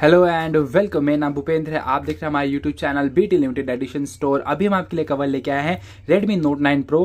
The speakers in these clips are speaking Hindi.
हेलो एंड वेलकम मेरा नाम भूपेंद्र है आप देख रहे हैं हमारे YouTube channel B T limited edition store अभी हम आपके लिए कवर लेके आए हैं Redmi Note 9 Pro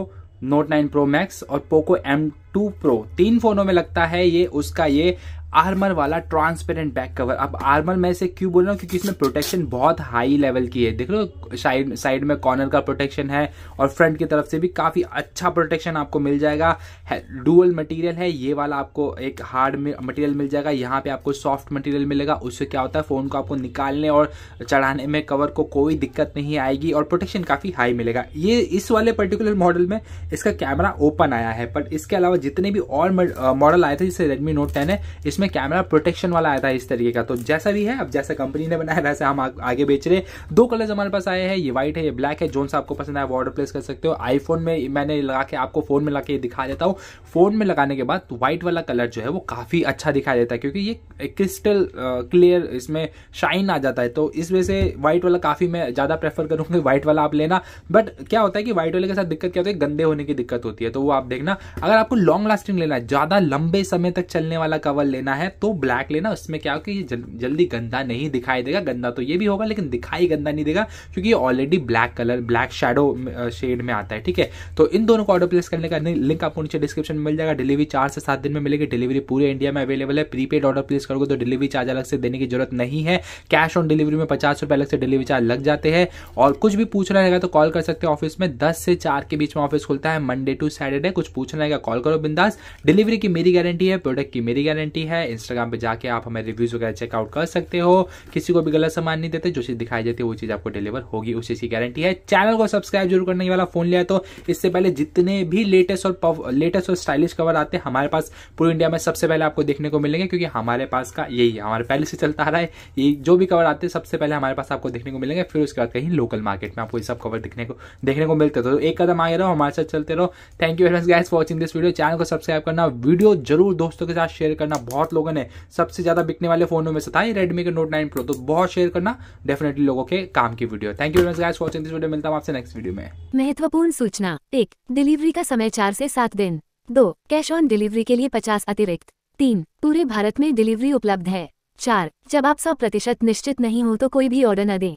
Note 9 Pro Max और पोको M2 Pro तीन फोनों में लगता है ये उसका ये आर्मर वाला ट्रांसपेरेंट बैक कवर अब आर्मर मैं इसे क्यों बोल रहा हूँ क्योंकि इसमें प्रोटेक्शन बहुत हाई लेवल की है देख लो साइड साइड में कॉर्नर का प्रोटेक्शन है और फ्रंट की तरफ से भी काफ़ी अच्छा प्रोटेक्शन आपको मिल जाएगा डुअल मटेरियल है ये वाला आपको एक हार्ड मटेरियल मिल जाएगा यहाँ पे आपको सॉफ्ट मटेरियल मिलेगा उससे क्या होता है फ़ोन को आपको निकालने और चढ़ाने में कवर को कोई दिक्कत नहीं आएगी और प्रोटेक्शन काफ़ी हाई मिलेगा ये इस वाले पर्टिकुलर मॉडल में इसका कैमरा ओपन आया है पर इसके अलावा जितने भी और मॉडल आए थे जैसे रेडमी नोट टेन है इसमें इसमें कैमरा प्रोटेक्शन वाला आया था इस तरीके का तो जैसा भी है अब जैसे कंपनी ने बनाया वैसे हम आगे बेच रहे दो कलर्स हमारे पास आए हैं ये व्हाइट है ये ब्लैक है जोन सा आपको पसंद आया वो ऑर्डर प्लेस कर सकते हो आईफोन में मैंने लगा के आपको फोन में लगा के दिखा देता हूँ फोन में लगाने के बाद व्हाइट वाला कलर जो है वो काफ़ी अच्छा दिखाई देता है क्योंकि ये क्रिस्टल क्लियर इसमें शाइन आ जाता है तो इस वजह से व्हाइट वाला काफ़ी मैं ज़्यादा प्रेफर करूंगी व्हाइट वाला आप लेना बट क्या होता है कि व्हाइट वाले के साथ दिक्कत क्या होती है गंदे होने की दिक्कत होती है तो वो आप देखना अगर आपको लॉन्ग लास्टिंग लेना है ज़्यादा लंबे समय तक चलने वाला कवर लेना लेना है तो ब्लैक लेना उसमें क्या हो कि जल, जल्दी गंदा नहीं दिखाई देगा गंदा तो ये भी होगा लेकिन दिखाई गंदा नहीं देगा क्योंकि ये already black colour black shadow shade में आता है ठीक है तो इन दोनों को ऑर्डर प्लेस करने का लिंक आपको नीचे डिस्क्रिप्शन में मिल जाएगा डिलीवरी चार से सात दिन में मिलेगी डिलीवरी पूरे इंडिया में अवेलेबल है प्रीपेड ऑर्डर प्लेस करोगे तो डिलीवरी चार्ज अलग से देने की जरूरत नहीं है कैश ऑन डिलीवरी में पचास रुपये अलग से डिलीवरी चार्ज लग जाते हैं और कुछ भी पूछना रहेगा तो कॉल कर सकते हैं ऑफिस में दस से चार के बीच में ऑफिस खुलता है मंडे टू सैटरडे कुछ पूछना रहेगा कॉल करो बिंदास डिलीवरी की मेरी गारंटी है प्रोडक्ट की मेरी गारंटी है है इंस्टाग्राम पे जाके आप हमारे रिव्यूज वगैरह चेकआउट कर सकते हो किसी को भी गलत सामान नहीं देते जो चीज दिखाई जाती है वो चीज आपको डिलीवर होगी उस चीज की गारंटी है चैनल को सब्सक्राइब जरूर करने वाला फोन लिया तो इससे पहले जितने भी लेटेस्ट और लेटेस्ट और स्टाइलिश कवर आते हैं हमारे पास पूरे इंडिया में सबसे पहले आपको देखने को मिलेंगे क्योंकि हमारे पास का यही है हमारे पहले से चलता आ रहा है ये जो भी कवर आते हैं सबसे पहले हमारे पास आपको देखने को मिलेंगे फिर उसके बाद कहीं लोकल मार्केट में आपको ये सब कवर देखने को देखने को मिलते तो एक कदम आगे रहो हमारे साथ चलते रहो thank you very much guys watching this video channel को सब्सक्राइब करना वीडियो जरूर दोस्तों के साथ शेयर करना बहुत लोगों ने सबसे ज्यादा बिकने वाले फोनों में से था ये रेडमी के नोट नाइन प्रो तो बहुत शेयर करना डेफिनेटली लोगों के काम की video thank you guys watching this video मिलता हूँ आपसे नेक्स्ट वीडियो में महत्वपूर्ण सूचना एक डिलीवरी का समय चार ऐसी सात दिन दो कैश ऑन डिलीवरी के लिए पचास अतिरिक्त तीन पूरे भारत में डिलीवरी उपलब्ध है चार जब आप सौ प्रतिशत निश्चित नहीं हो तो कोई भी ऑर्डर न दें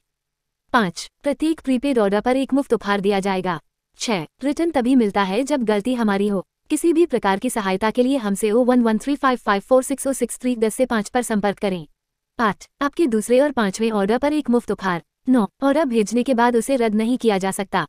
पाँच प्रत्येक प्रीपेड ऑर्डर पर एक मुफ्त उपहार दिया जाएगा छह रिटर्न तभी मिलता है जब गलती हमारी हो किसी भी प्रकार की सहायता के लिए हमसे O one one three five five four six O six three दस से पाँच पर संपर्क करें आठ आपके दूसरे और पांचवें ऑर्डर पर एक मुफ्त उपहार नौ ऑर्डर भेजने के बाद उसे रद्द नहीं किया जा सकता